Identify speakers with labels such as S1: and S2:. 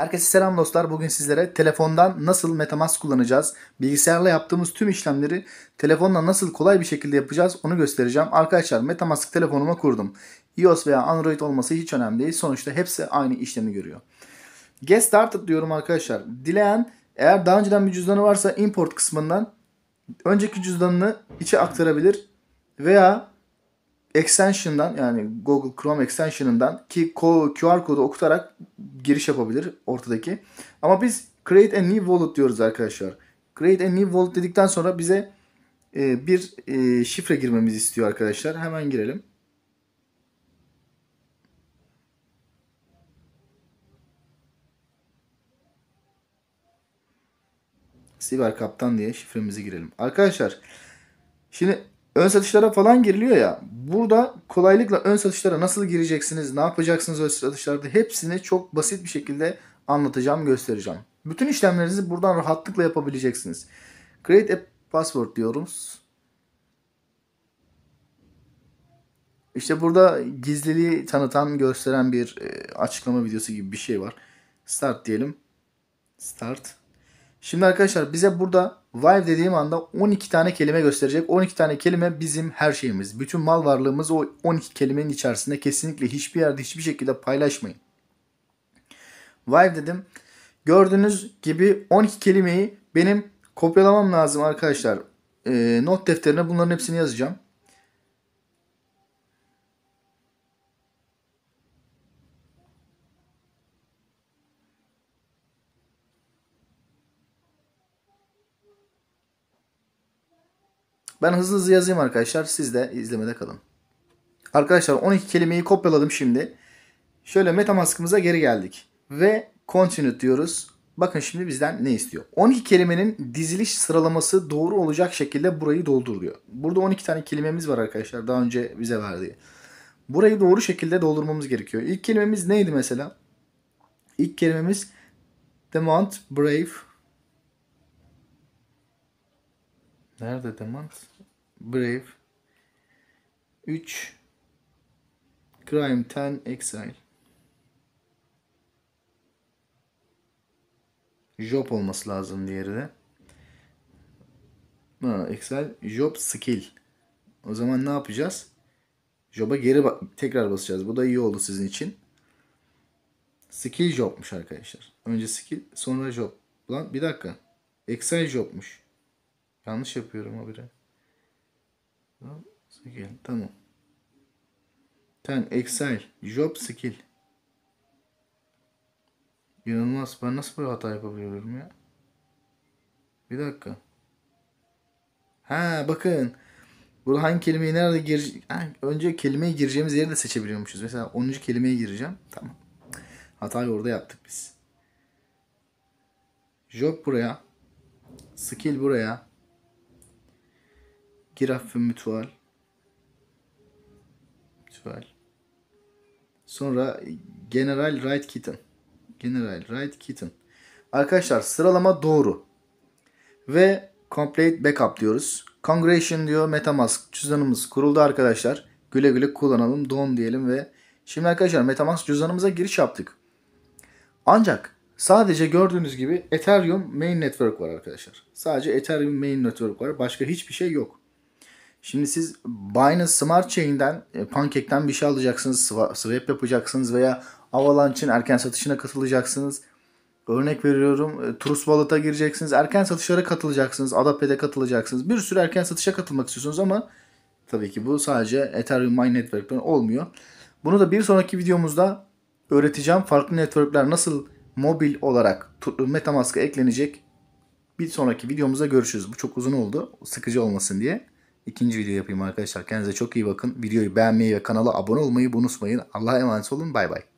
S1: Herkese selam dostlar. Bugün sizlere telefondan nasıl MetaMask kullanacağız, bilgisayarla yaptığımız tüm işlemleri telefonla nasıl kolay bir şekilde yapacağız onu göstereceğim. Arkadaşlar MetaMask telefonuma kurdum. iOS veya Android olması hiç önemli değil. Sonuçta hepsi aynı işlemi görüyor. Get Started diyorum arkadaşlar. Dileyen eğer daha önceden bir cüzdanı varsa import kısmından önceki cüzdanını içe aktarabilir veya extension'dan yani Google Chrome extension'ından ki QR kodu okutarak giriş yapabilir ortadaki. Ama biz create a new wallet diyoruz arkadaşlar. Create a new wallet dedikten sonra bize e, bir e, şifre girmemizi istiyor arkadaşlar. Hemen girelim. Siber Kaptan diye şifremizi girelim. Arkadaşlar şimdi ön satışlara falan giriliyor ya. Burada kolaylıkla ön satışlara nasıl gireceksiniz, ne yapacaksınız ön satışlarda hepsini çok basit bir şekilde anlatacağım, göstereceğim. Bütün işlemlerinizi buradan rahatlıkla yapabileceksiniz. Create a password diyoruz. İşte burada gizliliği tanıtan, gösteren bir e, açıklama videosu gibi bir şey var. Start diyelim. Start. Şimdi arkadaşlar bize burada Vive dediğim anda 12 tane kelime gösterecek. 12 tane kelime bizim her şeyimiz. Bütün mal varlığımız o 12 kelimenin içerisinde kesinlikle hiçbir yerde hiçbir şekilde paylaşmayın. Vive dedim. Gördüğünüz gibi 12 kelimeyi benim kopyalamam lazım arkadaşlar. E, not defterine bunların hepsini yazacağım. Ben hızlı hızlı yazayım arkadaşlar. Siz de izlemede kalın. Arkadaşlar 12 kelimeyi kopyaladım şimdi. Şöyle metamaskımıza geri geldik. Ve continue diyoruz. Bakın şimdi bizden ne istiyor? 12 kelimenin diziliş sıralaması doğru olacak şekilde burayı doldur diyor. Burada 12 tane kelimemiz var arkadaşlar daha önce bize verdiği. Burayı doğru şekilde doldurmamız gerekiyor. İlk kelimemiz neydi mesela? İlk kelimemiz The Mount Brave Nerede demand? Brave. 3. Crime 10 Exile. Job olması lazım diğeri de. Ha, Excel Job Skill. O zaman ne yapacağız? Job'a geri ba tekrar basacağız. Bu da iyi oldu sizin için. Skill Job'muş arkadaşlar. Önce Skill sonra Job. Lan bir dakika. Excel Job'muş. Yanlış yapıyorum habire. Skill tamam. Ten Excel Job Skill. İnanılmaz. Ben nasıl böyle hata yapabiliyorum ya? Bir dakika. Ha bakın. Burada hangi kelimeyi nerede gir... önce kelimeyi gireceğimiz yeri de seçebiliyormuşuz. Mesela 10. kelimeye gireceğim. Tamam. Hatayı orada yaptık biz. Job buraya. Skill buraya. Giraf ve Mutual. Mütual. Sonra General Wright Kitten. General Wright Kitten. Arkadaşlar sıralama doğru. Ve Complete Backup diyoruz. Congregation diyor Metamask cüzdanımız kuruldu arkadaşlar. Güle güle kullanalım. Don diyelim ve şimdi arkadaşlar Metamask cüzdanımıza giriş yaptık. Ancak sadece gördüğünüz gibi Ethereum Main Network var arkadaşlar. Sadece Ethereum Main Network var. Başka hiçbir şey yok. Şimdi siz Binance Smart Chain'den e, Pancake'den bir şey alacaksınız, swap yapacaksınız veya Avalanche'ın erken satışına katılacaksınız. Örnek veriyorum e, Trust Wallet'a gireceksiniz. Erken satışlara katılacaksınız. Adape'de katılacaksınız. Bir sürü erken satışa katılmak istiyorsunuz ama tabii ki bu sadece Ethereum Mine Network'ten olmuyor. Bunu da bir sonraki videomuzda öğreteceğim. Farklı network'ler nasıl mobil olarak Metamask'a eklenecek. Bir sonraki videomuzda görüşürüz. Bu çok uzun oldu. Sıkıcı olmasın diye ikinci video yapayım arkadaşlar. Kendinize çok iyi bakın. Videoyu beğenmeyi ve kanala abone olmayı unutmayın. Allah'a emanet olun. Bay bay.